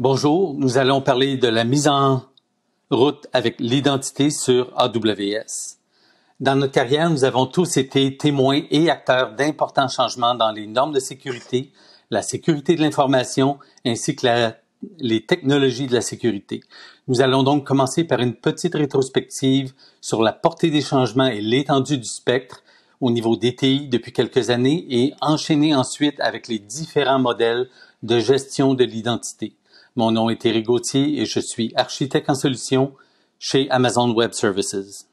Bonjour, nous allons parler de la mise en route avec l'identité sur AWS. Dans notre carrière, nous avons tous été témoins et acteurs d'importants changements dans les normes de sécurité, la sécurité de l'information ainsi que les technologies de la sécurité. Nous allons donc commencer par une petite rétrospective sur la portée des changements et l'étendue du spectre au niveau des TI depuis quelques années et enchaîner ensuite avec les différents modèles de gestion de l'identité. Mon nom est Thierry Gauthier et je suis architecte en solution chez Amazon Web Services.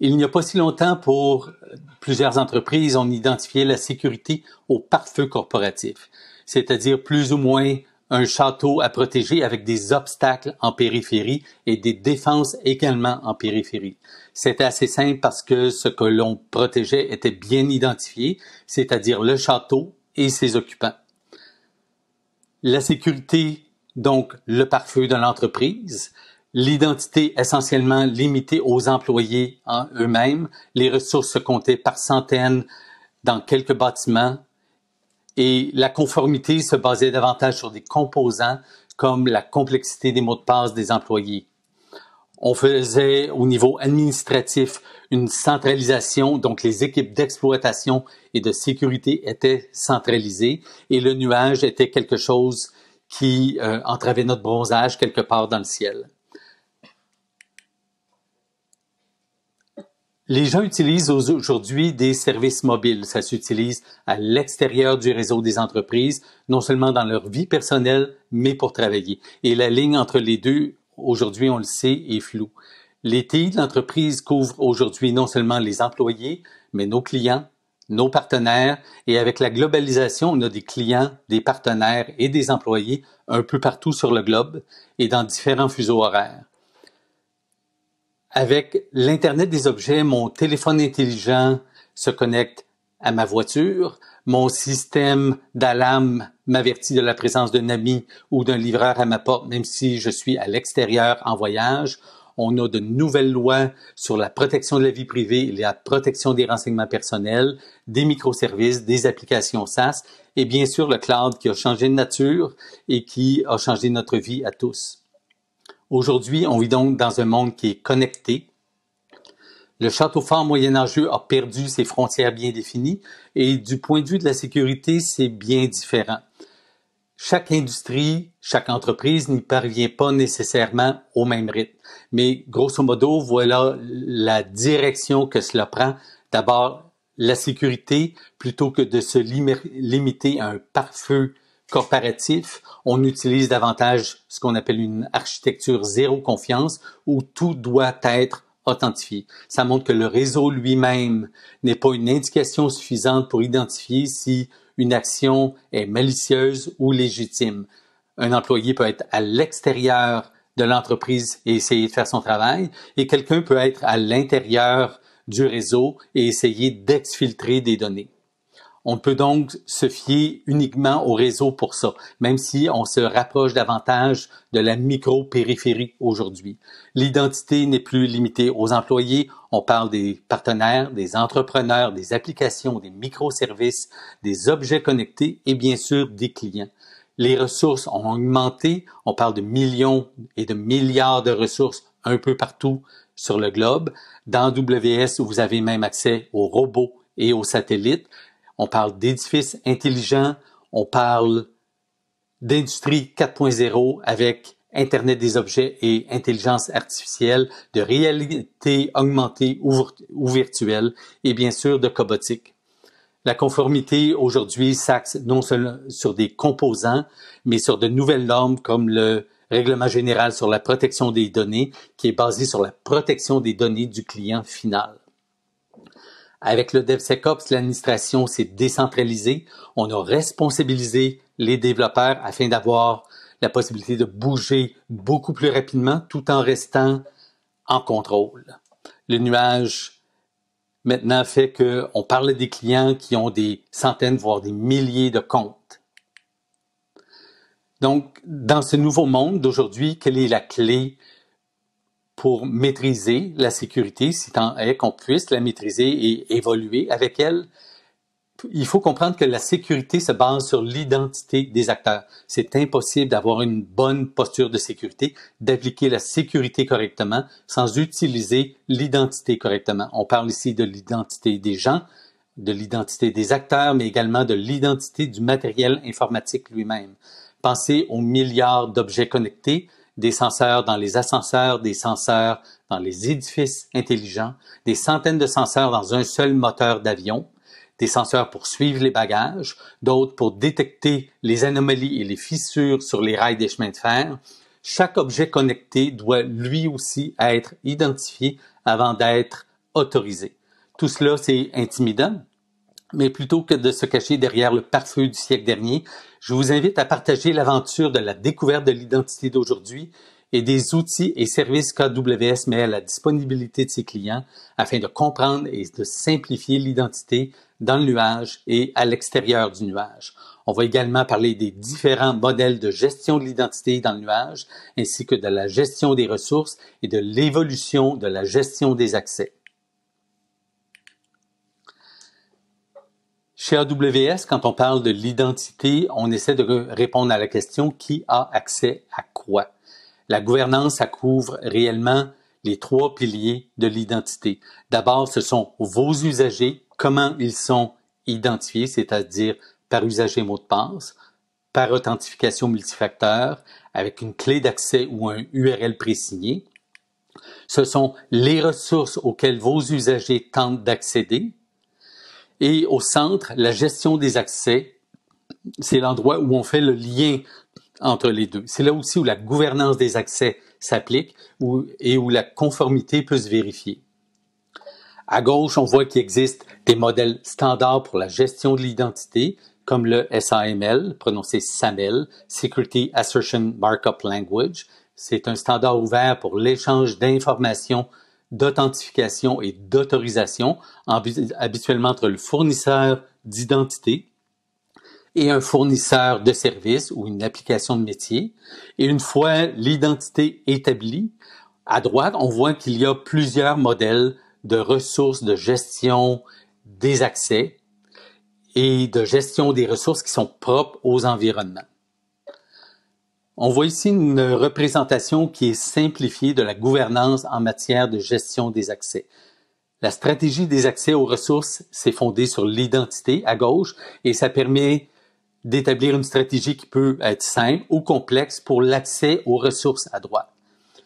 Il n'y a pas si longtemps, pour plusieurs entreprises, on identifiait la sécurité au pare-feu corporatif, c'est-à-dire plus ou moins un château à protéger avec des obstacles en périphérie et des défenses également en périphérie. C'était assez simple parce que ce que l'on protégeait était bien identifié, c'est-à-dire le château et ses occupants la sécurité, donc le pare-feu de l'entreprise, l'identité essentiellement limitée aux employés en eux-mêmes, les ressources se comptaient par centaines dans quelques bâtiments et la conformité se basait davantage sur des composants comme la complexité des mots de passe des employés. On faisait au niveau administratif une centralisation, donc les équipes d'exploitation et de sécurité étaient centralisées et le nuage était quelque chose qui euh, entravait notre bronzage quelque part dans le ciel. Les gens utilisent aujourd'hui des services mobiles. Ça s'utilise à l'extérieur du réseau des entreprises, non seulement dans leur vie personnelle, mais pour travailler. Et la ligne entre les deux aujourd'hui on le sait, est flou. Les TI de l'entreprise couvrent aujourd'hui non seulement les employés, mais nos clients, nos partenaires, et avec la globalisation, on a des clients, des partenaires et des employés un peu partout sur le globe et dans différents fuseaux horaires. Avec l'Internet des objets, mon téléphone intelligent se connecte à ma voiture, mon système d'alarme m'avertit de la présence d'un ami ou d'un livreur à ma porte, même si je suis à l'extérieur en voyage. On a de nouvelles lois sur la protection de la vie privée, la protection des renseignements personnels, des microservices, des applications SaaS et bien sûr le cloud qui a changé de nature et qui a changé notre vie à tous. Aujourd'hui, on vit donc dans un monde qui est connecté, le château fort moyenâgeux a perdu ses frontières bien définies et du point de vue de la sécurité, c'est bien différent. Chaque industrie, chaque entreprise n'y parvient pas nécessairement au même rythme. Mais grosso modo, voilà la direction que cela prend. D'abord, la sécurité, plutôt que de se limiter à un pare-feu corporatif, on utilise davantage ce qu'on appelle une architecture zéro confiance où tout doit être authentifié. Ça montre que le réseau lui-même n'est pas une indication suffisante pour identifier si une action est malicieuse ou légitime. Un employé peut être à l'extérieur de l'entreprise et essayer de faire son travail, et quelqu'un peut être à l'intérieur du réseau et essayer d'exfiltrer des données. On peut donc se fier uniquement au réseau pour ça, même si on se rapproche davantage de la micro-périphérie aujourd'hui. L'identité n'est plus limitée aux employés, on parle des partenaires, des entrepreneurs, des applications, des microservices, des objets connectés et bien sûr des clients. Les ressources ont augmenté, on parle de millions et de milliards de ressources un peu partout sur le globe. Dans WS, vous avez même accès aux robots et aux satellites on parle d'édifices intelligents, on parle d'industrie 4.0 avec Internet des objets et intelligence artificielle, de réalité augmentée ou, virtuelle et bien sûr de cobotique. La conformité aujourd'hui s'axe non seulement sur des composants, mais sur de nouvelles normes comme le règlement général sur la protection des données qui est basé sur la protection des données du client final. Avec le DevSecOps, l'administration s'est décentralisée. On a responsabilisé les développeurs afin d'avoir la possibilité de bouger beaucoup plus rapidement tout en restant en contrôle. Le nuage maintenant fait qu'on parle des clients qui ont des centaines, voire des milliers de comptes. Donc, dans ce nouveau monde d'aujourd'hui, quelle est la clé pour maîtriser la sécurité, si tant est qu'on puisse la maîtriser et évoluer avec elle, il faut comprendre que la sécurité se base sur l'identité des acteurs. C'est impossible d'avoir une bonne posture de sécurité, d'appliquer la sécurité correctement sans utiliser l'identité correctement. On parle ici de l'identité des gens, de l'identité des acteurs, mais également de l'identité du matériel informatique lui-même. Pensez aux milliards d'objets connectés, des senseurs dans les ascenseurs, des senseurs dans les édifices intelligents, des centaines de senseurs dans un seul moteur d'avion, des senseurs pour suivre les bagages, d'autres pour détecter les anomalies et les fissures sur les rails des chemins de fer. Chaque objet connecté doit lui aussi être identifié avant d'être autorisé. Tout cela, c'est intimidant, mais plutôt que de se cacher derrière le pare-feu du siècle dernier, je vous invite à partager l'aventure de la découverte de l'identité d'aujourd'hui et des outils et services qu'AWS met à la disponibilité de ses clients afin de comprendre et de simplifier l'identité dans le nuage et à l'extérieur du nuage. On va également parler des différents modèles de gestion de l'identité dans le nuage, ainsi que de la gestion des ressources et de l'évolution de la gestion des accès. Chez AWS, quand on parle de l'identité, on essaie de répondre à la question qui a accès à quoi. La gouvernance, ça couvre réellement les trois piliers de l'identité. D'abord, ce sont vos usagers, comment ils sont identifiés, c'est-à-dire par usager mot de passe, par authentification multifacteur, avec une clé d'accès ou un URL présigné. Ce sont les ressources auxquelles vos usagers tentent d'accéder, et au centre, la gestion des accès, c'est l'endroit où on fait le lien entre les deux. C'est là aussi où la gouvernance des accès s'applique et où la conformité peut se vérifier. À gauche, on voit qu'il existe des modèles standards pour la gestion de l'identité, comme le SAML, prononcé SAML, Security Assertion Markup Language. C'est un standard ouvert pour l'échange d'informations d'authentification et d'autorisation, habituellement entre le fournisseur d'identité et un fournisseur de services ou une application de métier. Et une fois l'identité établie, à droite, on voit qu'il y a plusieurs modèles de ressources de gestion des accès et de gestion des ressources qui sont propres aux environnements. On voit ici une représentation qui est simplifiée de la gouvernance en matière de gestion des accès. La stratégie des accès aux ressources s'est fondée sur l'identité à gauche et ça permet d'établir une stratégie qui peut être simple ou complexe pour l'accès aux ressources à droite.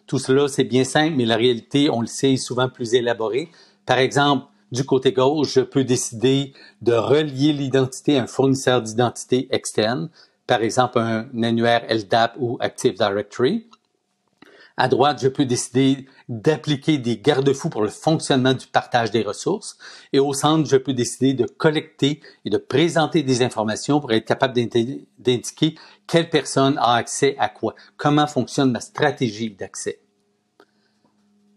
Tout cela, c'est bien simple, mais la réalité, on le sait, est souvent plus élaborée. Par exemple, du côté gauche, je peux décider de relier l'identité à un fournisseur d'identité externe par exemple un annuaire LDAP ou Active Directory. À droite, je peux décider d'appliquer des garde-fous pour le fonctionnement du partage des ressources. Et au centre, je peux décider de collecter et de présenter des informations pour être capable d'indiquer quelle personne a accès à quoi, comment fonctionne ma stratégie d'accès.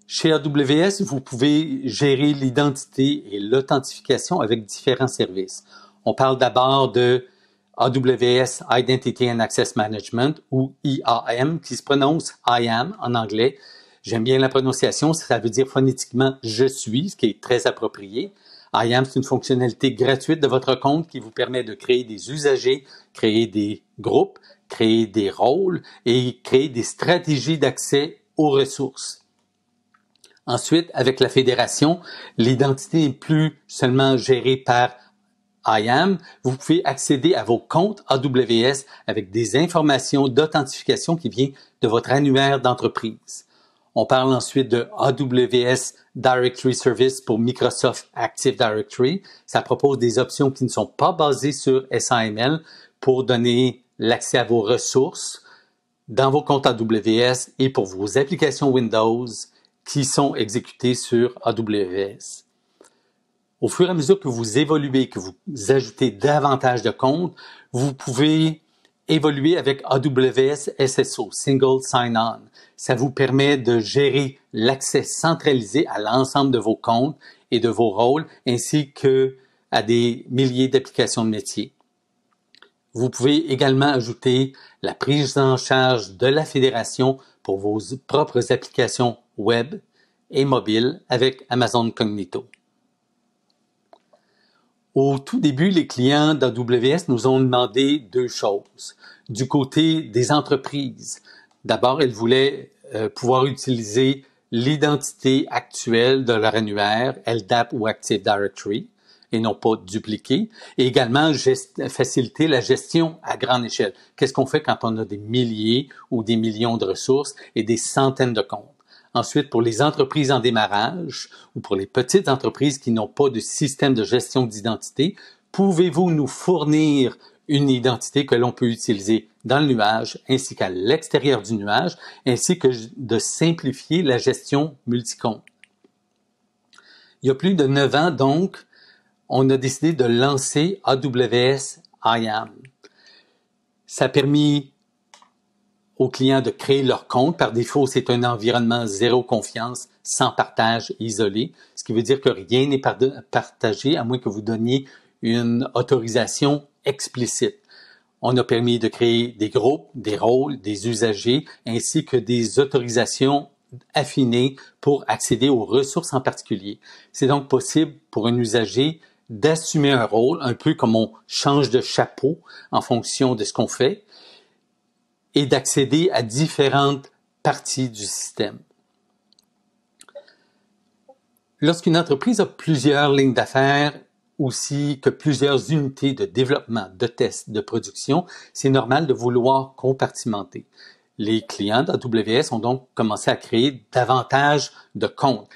Chez AWS, vous pouvez gérer l'identité et l'authentification avec différents services. On parle d'abord de AWS Identity and Access Management ou IAM qui se prononce IAM en anglais. J'aime bien la prononciation, ça veut dire phonétiquement je suis, ce qui est très approprié. IAM, c'est une fonctionnalité gratuite de votre compte qui vous permet de créer des usagers, créer des groupes, créer des rôles et créer des stratégies d'accès aux ressources. Ensuite, avec la fédération, l'identité n'est plus seulement gérée par IAM, vous pouvez accéder à vos comptes AWS avec des informations d'authentification qui viennent de votre annuaire d'entreprise. On parle ensuite de AWS Directory Service pour Microsoft Active Directory. Ça propose des options qui ne sont pas basées sur SAML pour donner l'accès à vos ressources dans vos comptes AWS et pour vos applications Windows qui sont exécutées sur AWS au fur et à mesure que vous évoluez, que vous ajoutez davantage de comptes, vous pouvez évoluer avec AWS SSO, Single Sign-On. Ça vous permet de gérer l'accès centralisé à l'ensemble de vos comptes et de vos rôles, ainsi que à des milliers d'applications de métiers. Vous pouvez également ajouter la prise en charge de la fédération pour vos propres applications web et mobiles avec Amazon Cognito. Au tout début, les clients d'AWS nous ont demandé deux choses. Du côté des entreprises, d'abord, elles voulaient euh, pouvoir utiliser l'identité actuelle de leur annuaire, LDAP ou Active Directory, et non pas dupliquer, et également faciliter la gestion à grande échelle. Qu'est-ce qu'on fait quand on a des milliers ou des millions de ressources et des centaines de comptes? Ensuite, pour les entreprises en démarrage ou pour les petites entreprises qui n'ont pas de système de gestion d'identité, pouvez-vous nous fournir une identité que l'on peut utiliser dans le nuage ainsi qu'à l'extérieur du nuage, ainsi que de simplifier la gestion multicompte. Il y a plus de neuf ans, donc, on a décidé de lancer AWS IAM. Ça a permis aux clients de créer leur compte. Par défaut, c'est un environnement zéro confiance, sans partage, isolé, ce qui veut dire que rien n'est partagé à moins que vous donniez une autorisation explicite. On a permis de créer des groupes, des rôles, des usagers, ainsi que des autorisations affinées pour accéder aux ressources en particulier. C'est donc possible pour un usager d'assumer un rôle, un peu comme on change de chapeau en fonction de ce qu'on fait, et d'accéder à différentes parties du système. Lorsqu'une entreprise a plusieurs lignes d'affaires, aussi que plusieurs unités de développement, de tests, de production, c'est normal de vouloir compartimenter. Les clients d'AWS ont donc commencé à créer davantage de comptes.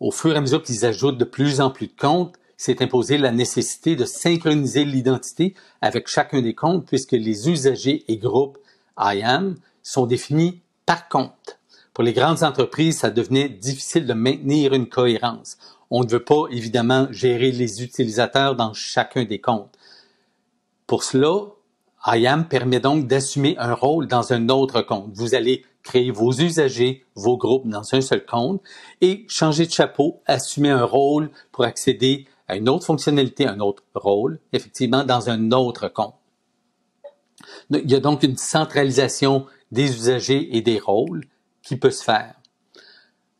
Au fur et à mesure qu'ils ajoutent de plus en plus de comptes, s'est imposée la nécessité de synchroniser l'identité avec chacun des comptes puisque les usagers et groupes IAM sont définis par compte. Pour les grandes entreprises, ça devenait difficile de maintenir une cohérence. On ne veut pas, évidemment, gérer les utilisateurs dans chacun des comptes. Pour cela, IAM permet donc d'assumer un rôle dans un autre compte. Vous allez créer vos usagers, vos groupes dans un seul compte et changer de chapeau, assumer un rôle pour accéder à une autre fonctionnalité, un autre rôle, effectivement, dans un autre compte. Il y a donc une centralisation des usagers et des rôles qui peut se faire.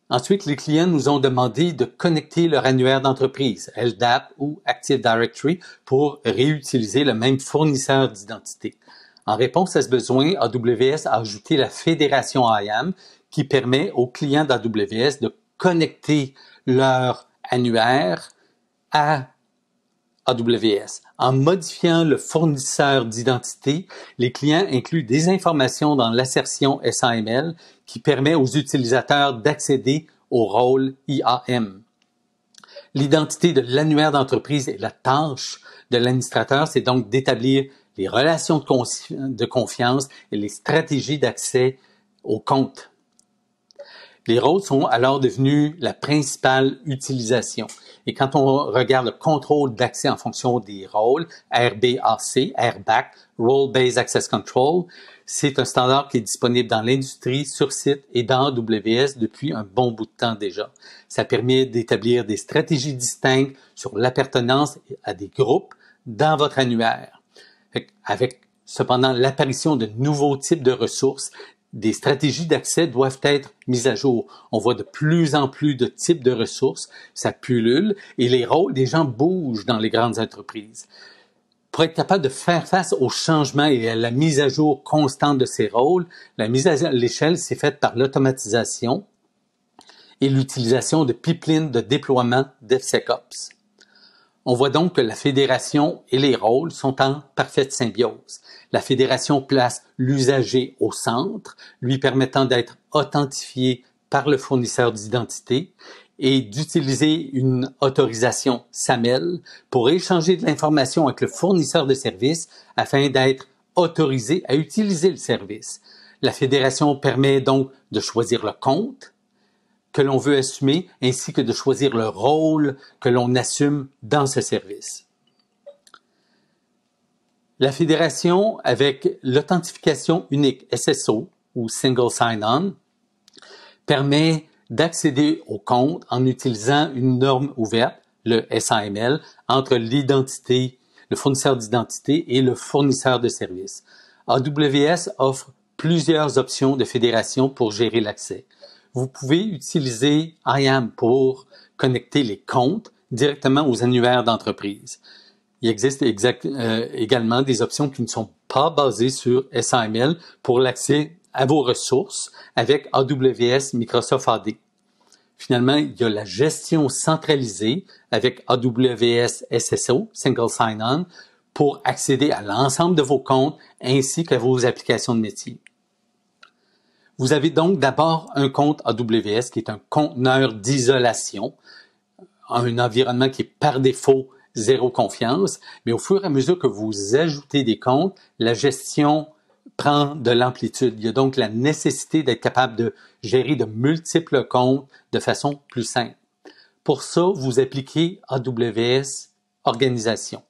Ensuite, les clients nous ont demandé de connecter leur annuaire d'entreprise, LDAP ou Active Directory, pour réutiliser le même fournisseur d'identité. En réponse à ce besoin, AWS a ajouté la fédération IAM qui permet aux clients d'AWS de connecter leur annuaire à AWS. En modifiant le fournisseur d'identité, les clients incluent des informations dans l'assertion SAML qui permet aux utilisateurs d'accéder au rôle IAM. L'identité de l'annuaire d'entreprise et la tâche de l'administrateur, c'est donc d'établir les relations de, confiance et les stratégies d'accès aux comptes. Les rôles sont alors devenus la principale utilisation. Et quand on regarde le contrôle d'accès en fonction des rôles, RBAC, RBAC, Role Based Access Control, c'est un standard qui est disponible dans l'industrie, sur site et dans AWS depuis un bon bout de temps déjà. Ça permet d'établir des stratégies distinctes sur l'appartenance à des groupes dans votre annuaire. Avec cependant l'apparition de nouveaux types de ressources, des stratégies d'accès doivent être mises à jour. On voit de plus en plus de types de ressources, ça pullule et les rôles des gens bougent dans les grandes entreprises. Pour être capable de faire face aux changements et à la mise à jour constante de ces rôles, la mise à l'échelle s'est faite par l'automatisation et l'utilisation de pipelines de déploiement DevSecOps. On voit donc que la fédération et les rôles sont en parfaite symbiose. La fédération place l'usager au centre, lui permettant d'être authentifié par le fournisseur d'identité et d'utiliser une autorisation SAML pour échanger de l'information avec le fournisseur de service afin d'être autorisé à utiliser le service. La fédération permet donc de choisir le compte, que l'on veut assumer, ainsi que de choisir le rôle que l'on assume dans ce service. La fédération, avec l'authentification unique SSO ou Single Sign-On, permet d'accéder au compte en utilisant une norme ouverte, le SAML, entre l'identité, le fournisseur d'identité et le fournisseur de services. AWS offre plusieurs options de fédération pour gérer l'accès vous pouvez utiliser IAM pour connecter les comptes directement aux annuaires d'entreprise. Il existe euh, également des options qui ne sont pas basées sur SAML pour l'accès à vos ressources avec AWS Microsoft AD. Finalement, il y a la gestion centralisée avec AWS SSO, Single Sign-On, pour accéder à l'ensemble de vos comptes ainsi qu'à vos applications de métier. Vous avez donc d'abord un compte AWS qui est un conteneur d'isolation, un environnement qui est par défaut zéro confiance, mais au fur et à mesure que vous ajoutez des comptes, la gestion prend de l'amplitude. Il y a donc la nécessité d'être capable de gérer de multiples comptes de façon plus simple. Pour ça, vous appliquez AWS Organisation.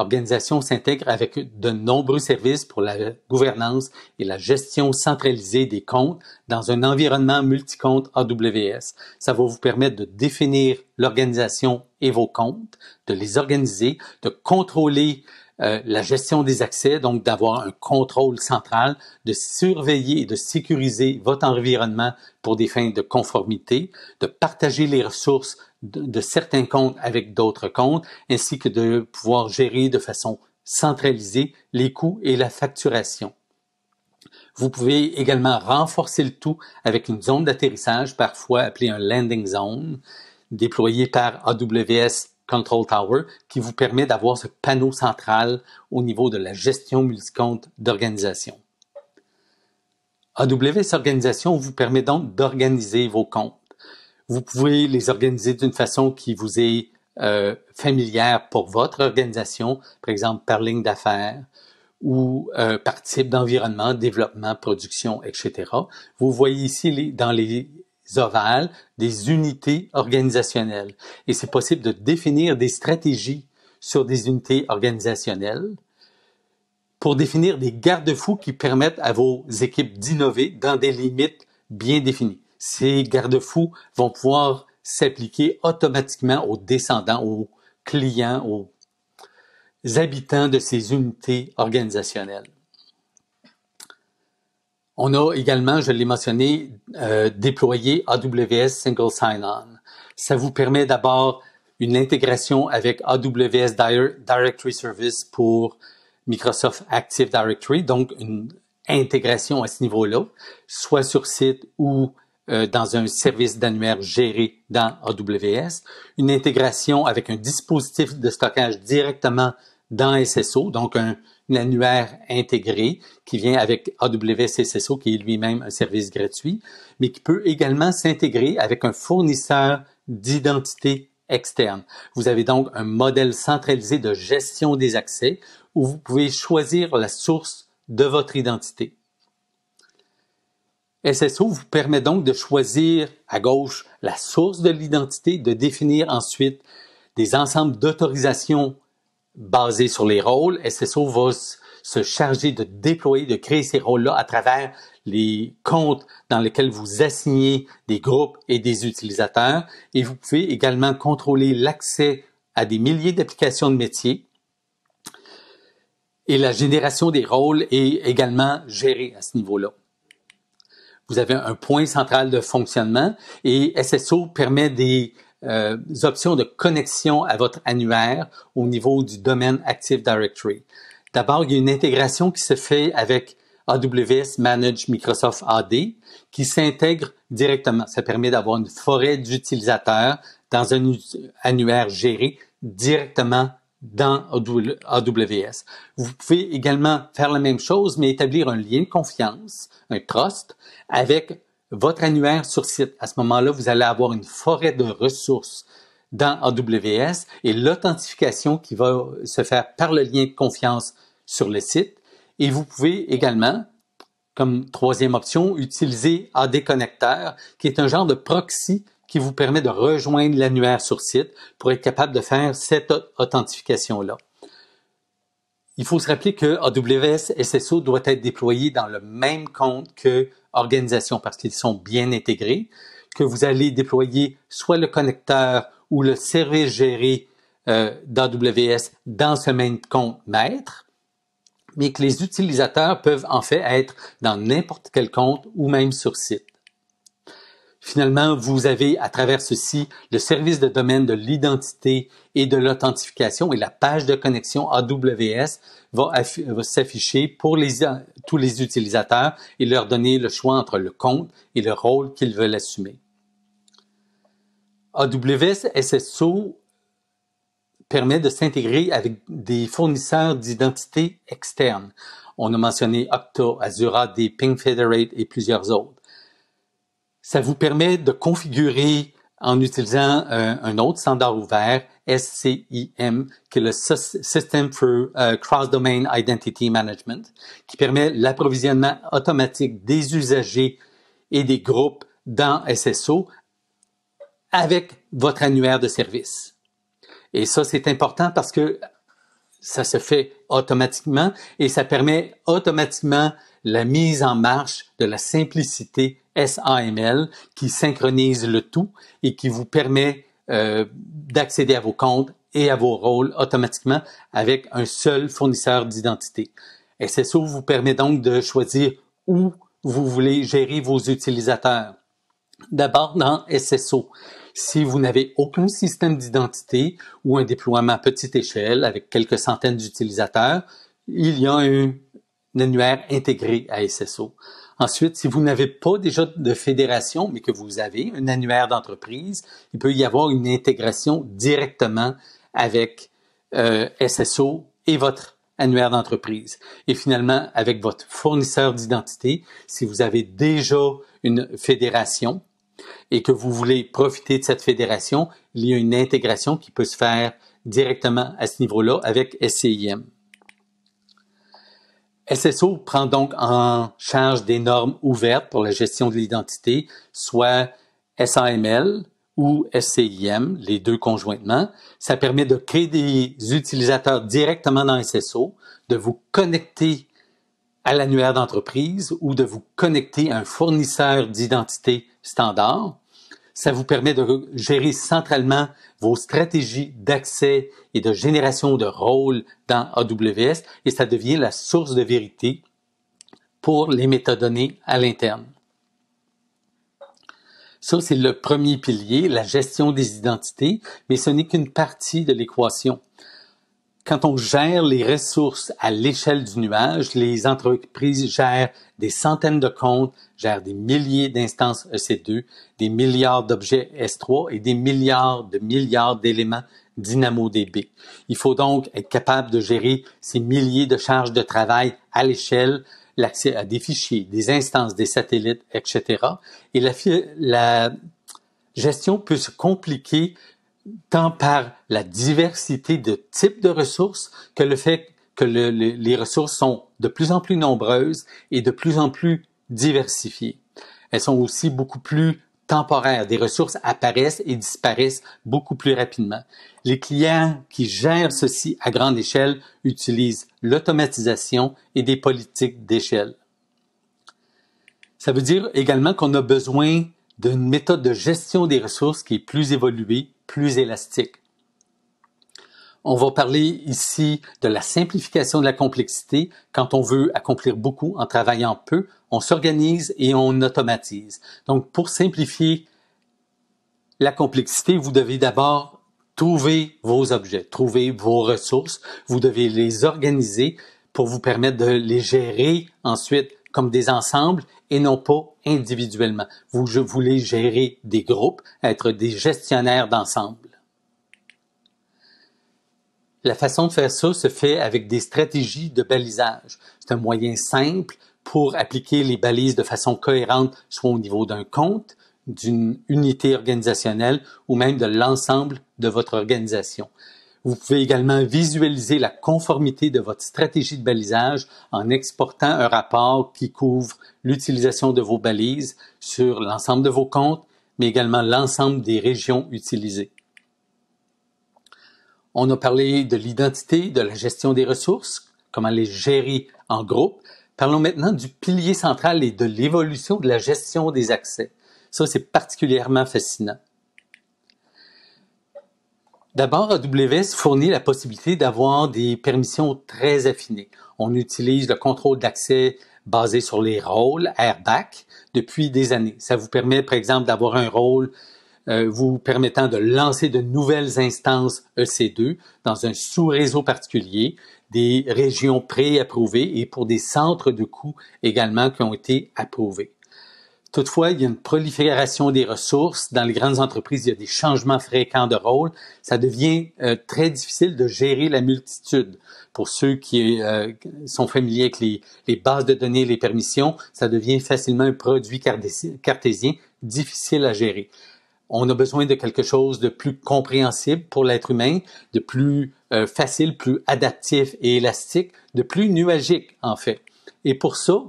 L'organisation s'intègre avec de nombreux services pour la gouvernance et la gestion centralisée des comptes dans un environnement multicompte AWS. Ça va vous permettre de définir l'organisation et vos comptes, de les organiser, de contrôler euh, la gestion des accès, donc d'avoir un contrôle central, de surveiller et de sécuriser votre environnement pour des fins de conformité, de partager les ressources de, certains comptes avec d'autres comptes, ainsi que de pouvoir gérer de façon centralisée les coûts et la facturation. Vous pouvez également renforcer le tout avec une zone d'atterrissage, parfois appelée un landing zone, déployée par AWS Control Tower, qui vous permet d'avoir ce panneau central au niveau de la gestion multicompte d'organisation. AWS Organisation vous permet donc d'organiser vos comptes vous pouvez les organiser d'une façon qui vous est euh, familière pour votre organisation, par exemple par ligne d'affaires ou euh, par type d'environnement, développement, production, etc. Vous voyez ici dans les ovales des unités organisationnelles. Et c'est possible de définir des stratégies sur des unités organisationnelles pour définir des garde-fous qui permettent à vos équipes d'innover dans des limites bien définies ces garde-fous vont pouvoir s'appliquer automatiquement aux descendants, aux clients, aux habitants de ces unités organisationnelles. On a également, je l'ai mentionné, euh, déployé AWS Single Sign-On. Ça vous permet d'abord une intégration avec AWS Directory Service pour Microsoft Active Directory, donc une intégration à ce niveau-là, soit sur site ou euh, dans un service d'annuaire géré dans AWS, une intégration avec un dispositif de stockage directement dans SSO, donc un, un annuaire intégré qui vient avec AWS SSO, qui est lui-même un service gratuit, mais qui peut également s'intégrer avec un fournisseur d'identité externe. Vous avez donc un modèle centralisé de gestion des accès où vous pouvez choisir la source de votre identité. SSO vous permet donc de choisir à gauche la source de l'identité, de définir ensuite des ensembles d'autorisations basés sur les rôles. SSO va se charger de déployer, de créer ces rôles-là à travers les comptes dans lesquels vous assignez des groupes et des utilisateurs. Et vous pouvez également contrôler l'accès à des milliers d'applications de métiers. Et la génération des rôles est également gérée à ce niveau-là vous avez un point central de fonctionnement et SSO permet des euh, options de connexion à votre annuaire au niveau du domaine Active Directory. D'abord, il y a une intégration qui se fait avec AWS Manage Microsoft AD qui s'intègre directement. Ça permet d'avoir une forêt d'utilisateurs dans un annuaire géré directement dans AWS. Vous pouvez également faire la même chose, mais établir un lien de confiance, un trust, avec votre annuaire sur site. À ce moment-là, vous allez avoir une forêt de ressources dans AWS et l'authentification qui va se faire par le lien de confiance sur le site. Et vous pouvez également, comme troisième option, utiliser AD Connecteur, qui est un genre de proxy qui vous permet de rejoindre l'annuaire sur site pour être capable de faire cette authentification-là. Il faut se rappeler que AWS SSO doit être déployé dans le même compte que organisation parce qu'ils sont bien intégrés, que vous allez déployer soit le connecteur ou le service géré euh, d'AWS dans ce même compte maître, mais que les utilisateurs peuvent en fait être dans n'importe quel compte ou même sur site. Finalement, vous avez à travers ceci le service de domaine de l'identité et de l'authentification et la page de connexion AWS va, s'afficher pour tous les utilisateurs et leur donner le choix entre le compte et le rôle qu'ils veulent assumer. AWS SSO permet de s'intégrer avec des fournisseurs d'identité externes. On a mentionné Okta, Azura, AD, Ping Federate et plusieurs autres. Ça vous permet de configurer en utilisant euh, un autre standard ouvert, SCIM, qui est le System for euh, Cross-Domain Identity Management, qui permet l'approvisionnement automatique des usagers et des groupes dans SSO avec votre annuaire de service. Et ça, c'est important parce que ça se fait automatiquement et ça permet automatiquement la mise en marche de la simplicité SAML qui synchronise le tout et qui vous permet euh, d'accéder à vos comptes et à vos rôles automatiquement avec un seul fournisseur d'identité. SSO vous permet donc de choisir où vous voulez gérer vos utilisateurs. D'abord dans SSO. Si vous n'avez aucun système d'identité ou un déploiement à petite échelle avec quelques centaines d'utilisateurs, il y a un annuaire intégré à SSO. Ensuite, si vous n'avez pas déjà de fédération, mais que vous avez un annuaire d'entreprise, il peut y avoir une intégration directement avec euh, SSO et votre annuaire d'entreprise. Et finalement, avec votre fournisseur d'identité, si vous avez déjà une fédération et que vous voulez profiter de cette fédération, il y a une intégration qui peut se faire directement à ce niveau-là avec SCIM. SSO prend donc en charge des normes ouvertes pour la gestion de l'identité, soit SAML ou SCIM, les deux conjointement. Ça permet de créer des utilisateurs directement dans SSO, de vous connecter à l'annuaire d'entreprise ou de vous connecter à un fournisseur d'identité standard ça vous permet de gérer centralement vos stratégies d'accès et de génération de rôles dans AWS et ça devient la source de vérité pour les métadonnées à l'interne. Ça, c'est le premier pilier, la gestion des identités, mais ce n'est qu'une partie de l'équation quand on gère les ressources à l'échelle du nuage, les entreprises gèrent des centaines de comptes, gèrent des milliers d'instances EC2, des milliards d'objets S3 et des milliards de milliards d'éléments DynamoDB. Il faut donc être capable de gérer ces milliers de charges de travail à l'échelle, l'accès à des fichiers, des instances, des satellites, etc. Et la, la gestion peut se compliquer tant par la diversité de types de ressources que le fait que les ressources sont de plus en plus nombreuses et de plus en plus diversifiées. Elles sont aussi beaucoup plus temporaires. Des ressources apparaissent et disparaissent beaucoup plus rapidement. Les clients qui gèrent ceci à grande échelle utilisent l'automatisation et des politiques d'échelle. Ça veut dire également qu'on a besoin d'une méthode de gestion des ressources qui est plus évoluée, plus élastique. On va parler ici de la simplification de la complexité. Quand on veut accomplir beaucoup en travaillant peu, on s'organise et on automatise. Donc, pour simplifier la complexité, vous devez d'abord trouver vos objets, trouver vos ressources. Vous devez les organiser pour vous permettre de les gérer ensuite comme des ensembles et non pas individuellement. Vous voulez gérer des groupes, être des gestionnaires d'ensemble. La façon de faire ça se fait avec des stratégies de balisage. C'est un moyen simple pour appliquer les balises de façon cohérente, soit au niveau d'un compte, d'une unité organisationnelle ou même de l'ensemble de votre organisation. Vous pouvez également visualiser la conformité de votre stratégie de balisage en exportant un rapport qui couvre l'utilisation de vos balises sur l'ensemble de vos comptes, mais également l'ensemble des régions utilisées. On a parlé de l'identité, de la gestion des ressources, comment les gérer en groupe. Parlons maintenant du pilier central et de l'évolution de la gestion des accès. Ça, c'est particulièrement fascinant. D'abord, AWS fournit la possibilité d'avoir des permissions très affinées. On utilise le contrôle d'accès basé sur les rôles, (RBAC) depuis des années. Ça vous permet, par exemple, d'avoir un rôle euh, vous permettant de lancer de nouvelles instances EC2 dans un sous-réseau particulier, des régions pré-approuvées et pour des centres de coûts également qui ont été approuvés. Toutefois, il y a une prolifération des ressources. Dans les grandes entreprises, il y a des changements fréquents de rôle. Ça devient euh, très difficile de gérer la multitude. Pour ceux qui euh, sont familiers avec les, bases de données, les permissions, ça devient facilement un produit cartésien difficile à gérer. On a besoin de quelque chose de plus compréhensible pour l'être humain, de plus euh, facile, plus adaptif et élastique, de plus nuagique en fait. Et pour ça,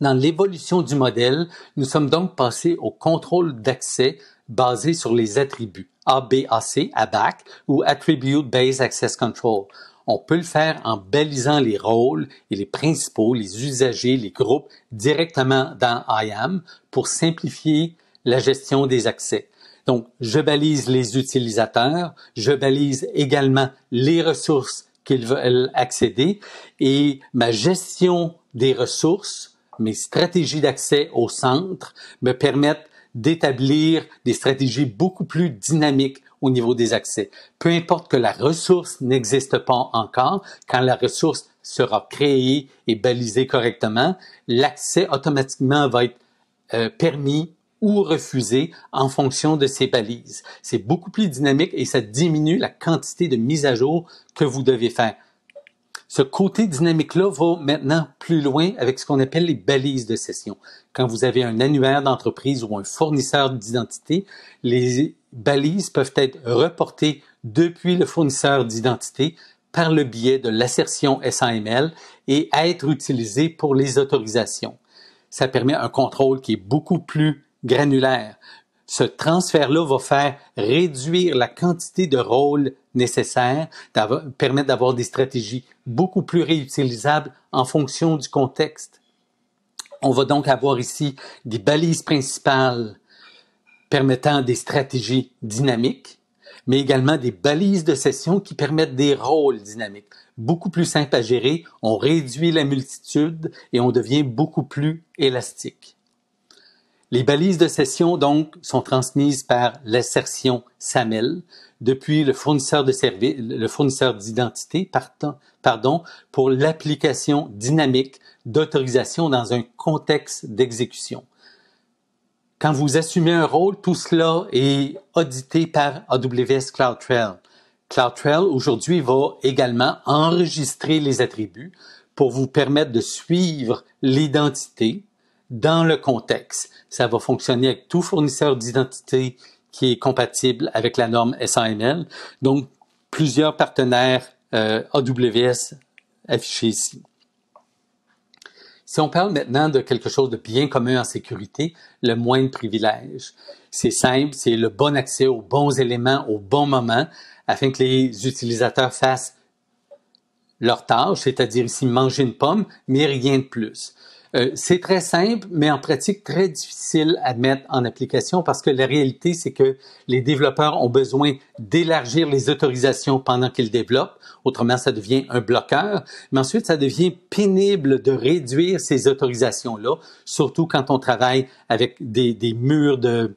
dans l'évolution du modèle, nous sommes donc passés au contrôle d'accès basé sur les attributs ABAC, ABAC ou Attribute Based Access Control. On peut le faire en balisant les rôles et les principaux, les usagers, les groupes directement dans IAM pour simplifier la gestion des accès. Donc, je balise les utilisateurs, je balise également les ressources qu'ils veulent accéder et ma gestion des ressources mes stratégies d'accès au centre me permettent d'établir des stratégies beaucoup plus dynamiques au niveau des accès. Peu importe que la ressource n'existe pas encore, quand la ressource sera créée et balisée correctement, l'accès automatiquement va être euh, permis ou refusé en fonction de ces balises. C'est beaucoup plus dynamique et ça diminue la quantité de mise à jour que vous devez faire. Ce côté dynamique-là va maintenant plus loin avec ce qu'on appelle les balises de session. Quand vous avez un annuaire d'entreprise ou un fournisseur d'identité, les balises peuvent être reportées depuis le fournisseur d'identité par le biais de l'assertion SAML et être utilisées pour les autorisations. Ça permet un contrôle qui est beaucoup plus granulaire. Ce transfert-là va faire réduire la quantité de rôles nécessaires, permettent d'avoir des stratégies beaucoup plus réutilisables en fonction du contexte. On va donc avoir ici des balises principales permettant des stratégies dynamiques, mais également des balises de session qui permettent des rôles dynamiques. Beaucoup plus simples à gérer, on réduit la multitude et on devient beaucoup plus élastique. Les balises de session, donc, sont transmises par l'assertion SAML, depuis le fournisseur de service, le fournisseur d'identité, pardon, pour l'application dynamique d'autorisation dans un contexte d'exécution. Quand vous assumez un rôle, tout cela est audité par AWS CloudTrail. CloudTrail aujourd'hui va également enregistrer les attributs pour vous permettre de suivre l'identité dans le contexte. Ça va fonctionner avec tout fournisseur d'identité qui est compatible avec la norme SAML. Donc, plusieurs partenaires euh, AWS affichés ici. Si on parle maintenant de quelque chose de bien commun en sécurité, le moindre privilège. C'est simple, c'est le bon accès aux bons éléments au bon moment afin que les utilisateurs fassent leur tâche, c'est-à-dire ici manger une pomme, mais rien de plus. Euh, c'est très simple, mais en pratique très difficile à mettre en application parce que la réalité, c'est que les développeurs ont besoin d'élargir les autorisations pendant qu'ils développent. Autrement, ça devient un bloqueur. Mais ensuite, ça devient pénible de réduire ces autorisations-là, surtout quand on travaille avec des murs de,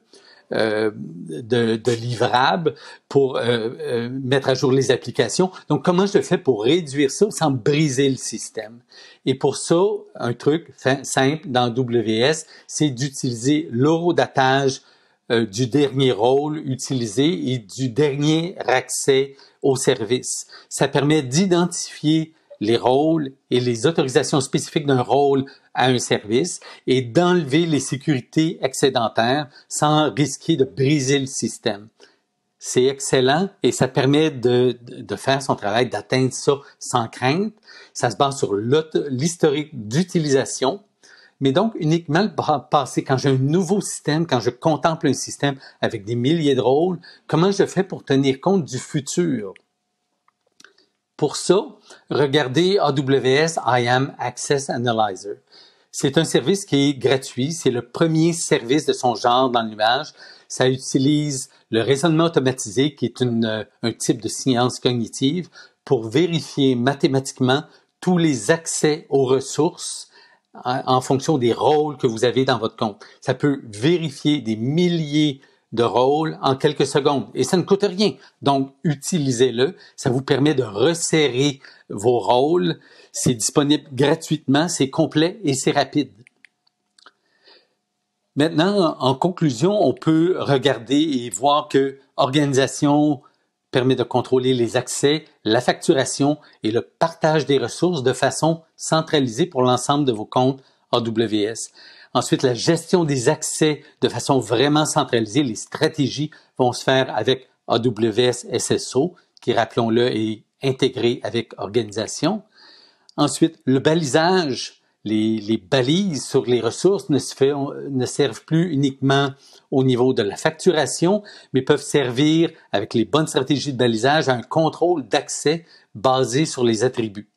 euh, de, livrables pour euh, euh, mettre à jour les applications. Donc, comment je fais pour réduire ça sans briser le système? Et pour ça, un truc simple dans WS, c'est d'utiliser l'eurodatage du dernier rôle utilisé et du dernier accès au service. Ça permet d'identifier les rôles et les autorisations spécifiques d'un rôle à un service et d'enlever les sécurités excédentaires sans risquer de briser le système. C'est excellent et ça permet de, faire son travail, d'atteindre ça sans crainte. Ça se base sur l'historique d'utilisation, mais donc uniquement le passé. Quand j'ai un nouveau système, quand je contemple un système avec des milliers de rôles, comment je fais pour tenir compte du futur? Pour ça, regardez AWS IAM Access Analyzer. C'est un service qui est gratuit. C'est le premier service de son genre dans le nuage. Ça utilise le raisonnement automatisé, qui est une, euh, un type de science cognitive, pour vérifier mathématiquement tous les accès aux ressources euh, en fonction des rôles que vous avez dans votre compte. Ça peut vérifier des milliers de de rôle en quelques secondes. Et ça ne coûte rien. Donc, utilisez-le. Ça vous permet de resserrer vos rôles. C'est disponible gratuitement, c'est complet et c'est rapide. Maintenant, en conclusion, on peut regarder et voir que organisation permet de contrôler les accès, la facturation et le partage des ressources de façon centralisée pour l'ensemble de vos comptes AWS. Ensuite, la gestion des accès de façon vraiment centralisée, les stratégies vont se faire avec AWS SSO, qui, rappelons-le, est intégré avec organisation. Ensuite, le balisage, les, balises sur les ressources ne, ne servent plus uniquement au niveau de la facturation, mais peuvent servir avec les bonnes stratégies de balisage à un contrôle d'accès basé sur les attributs.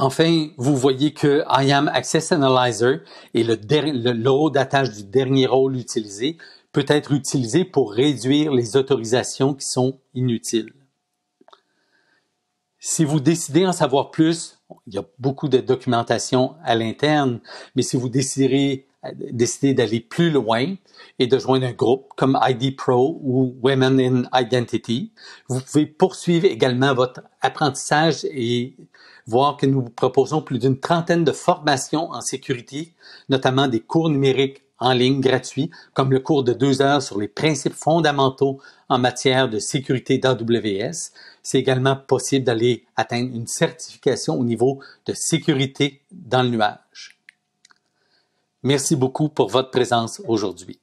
Enfin, vous voyez que IAM Access Analyzer et le, le logo d'attache du dernier rôle utilisé peut être utilisé pour réduire les autorisations qui sont inutiles. Si vous décidez en savoir plus, il y a beaucoup de documentation à l'interne, mais si vous euh, décidez, d'aller plus loin et de joindre un groupe comme ID Pro ou Women in Identity, vous pouvez poursuivre également votre apprentissage et voir que nous proposons plus d'une trentaine de formations en sécurité, notamment des cours numériques en ligne gratuits, comme le cours de deux heures sur les principes fondamentaux en matière de sécurité d'AWS. C'est également possible d'aller atteindre une certification au niveau de sécurité dans le nuage. Merci beaucoup pour votre présence aujourd'hui.